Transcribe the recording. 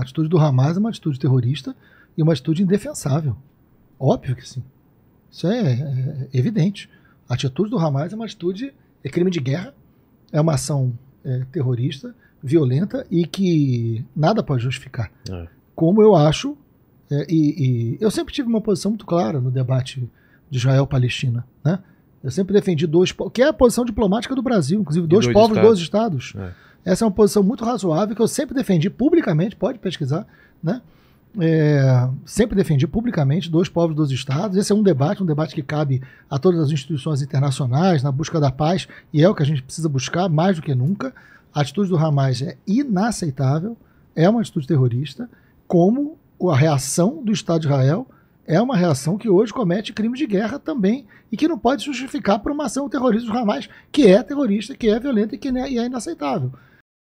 A atitude do Hamas é uma atitude terrorista e uma atitude indefensável. Óbvio que sim. Isso é, é evidente. A atitude do Hamas é uma atitude, é crime de guerra, é uma ação é, terrorista, violenta e que nada pode justificar. É. Como eu acho, é, e, e eu sempre tive uma posição muito clara no debate de Israel-Palestina, né? Eu sempre defendi dois, que é a posição diplomática do Brasil, inclusive dois, dois povos, estados. dois estados. É. Essa é uma posição muito razoável que eu sempre defendi publicamente, pode pesquisar, né? É, sempre defendi publicamente dois povos, dois estados. Esse é um debate, um debate que cabe a todas as instituições internacionais na busca da paz e é o que a gente precisa buscar mais do que nunca. A atitude do Hamas é inaceitável, é uma atitude terrorista, como a reação do Estado de Israel é uma reação que hoje comete crimes de guerra também e que não pode justificar por uma ação terrorista do Hamas, que é terrorista, que é violenta e que é, é inaceitável.